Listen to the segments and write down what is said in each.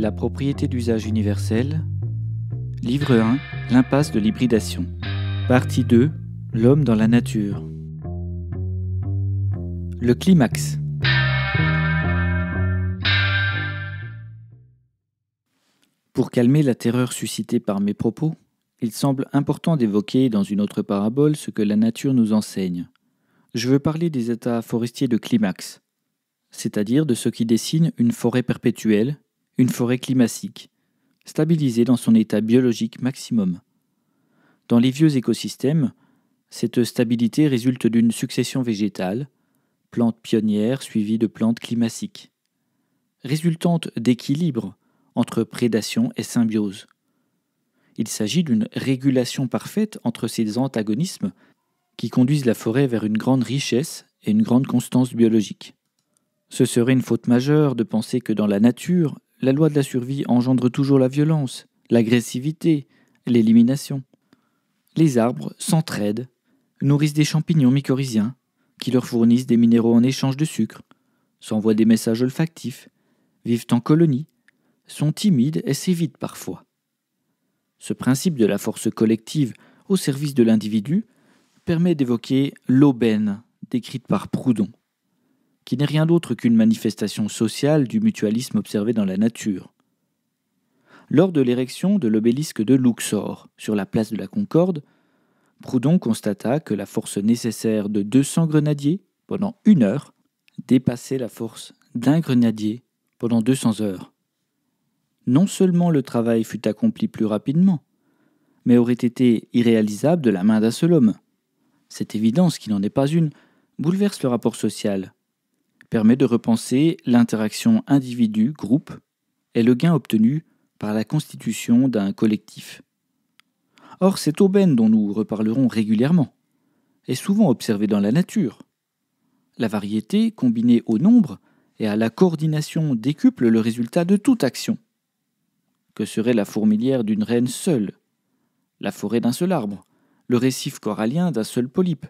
La propriété d'usage universel. Livre 1. L'impasse de l'hybridation. Partie 2. L'homme dans la nature. Le climax. Pour calmer la terreur suscitée par mes propos, il semble important d'évoquer dans une autre parabole ce que la nature nous enseigne. Je veux parler des états forestiers de climax, c'est-à-dire de ce qui dessine une forêt perpétuelle une forêt climatique, stabilisée dans son état biologique maximum. Dans les vieux écosystèmes, cette stabilité résulte d'une succession végétale, plantes pionnières suivies de plantes climatiques, résultante d'équilibre entre prédation et symbiose. Il s'agit d'une régulation parfaite entre ces antagonismes qui conduisent la forêt vers une grande richesse et une grande constance biologique. Ce serait une faute majeure de penser que dans la nature, la loi de la survie engendre toujours la violence, l'agressivité, l'élimination. Les arbres s'entraident, nourrissent des champignons mycorhiziens, qui leur fournissent des minéraux en échange de sucre, s'envoient des messages olfactifs, vivent en colonie, sont timides et s'évitent parfois. Ce principe de la force collective au service de l'individu permet d'évoquer l'aubaine décrite par Proudhon qui n'est rien d'autre qu'une manifestation sociale du mutualisme observé dans la nature. Lors de l'érection de l'obélisque de Luxor, sur la place de la Concorde, Proudhon constata que la force nécessaire de 200 grenadiers pendant une heure dépassait la force d'un grenadier pendant 200 heures. Non seulement le travail fut accompli plus rapidement, mais aurait été irréalisable de la main d'un seul homme. Cette évidence, qui n'en est pas une, bouleverse le rapport social, permet de repenser l'interaction individu-groupe et le gain obtenu par la constitution d'un collectif. Or, cette aubaine dont nous reparlerons régulièrement est souvent observée dans la nature. La variété, combinée au nombre et à la coordination, décuple le résultat de toute action. Que serait la fourmilière d'une reine seule La forêt d'un seul arbre Le récif corallien d'un seul polype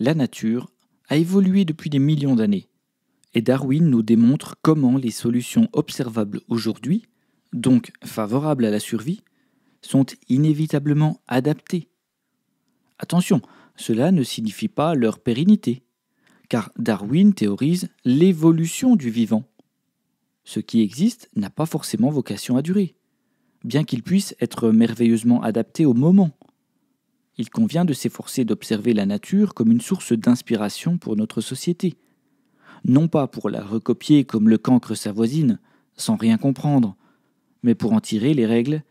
La nature a évolué depuis des millions d'années, et Darwin nous démontre comment les solutions observables aujourd'hui, donc favorables à la survie, sont inévitablement adaptées. Attention, cela ne signifie pas leur pérennité, car Darwin théorise l'évolution du vivant. Ce qui existe n'a pas forcément vocation à durer, bien qu'il puisse être merveilleusement adapté au moment, il convient de s'efforcer d'observer la nature comme une source d'inspiration pour notre société, non pas pour la recopier comme le cancre sa voisine, sans rien comprendre, mais pour en tirer les règles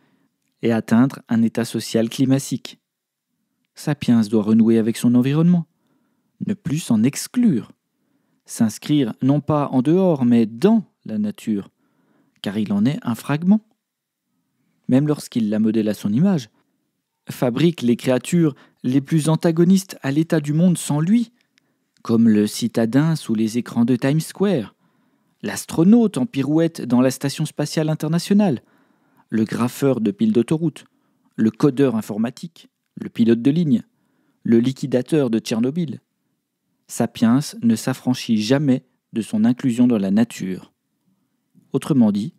et atteindre un état social climatique. Sapiens doit renouer avec son environnement, ne plus s'en exclure, s'inscrire non pas en dehors, mais dans la nature, car il en est un fragment. Même lorsqu'il la modèle à son image, fabrique les créatures les plus antagonistes à l'état du monde sans lui, comme le citadin sous les écrans de Times Square, l'astronaute en pirouette dans la station spatiale internationale, le graffeur de piles d'autoroute, le codeur informatique, le pilote de ligne, le liquidateur de Tchernobyl. Sapiens ne s'affranchit jamais de son inclusion dans la nature. Autrement dit,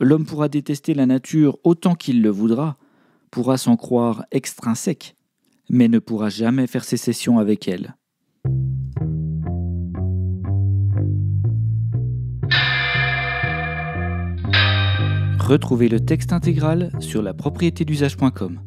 l'homme pourra détester la nature autant qu'il le voudra, pourra s'en croire extrinsèque, mais ne pourra jamais faire sécession avec elle. Retrouvez le texte intégral sur la propriété d'usage.com.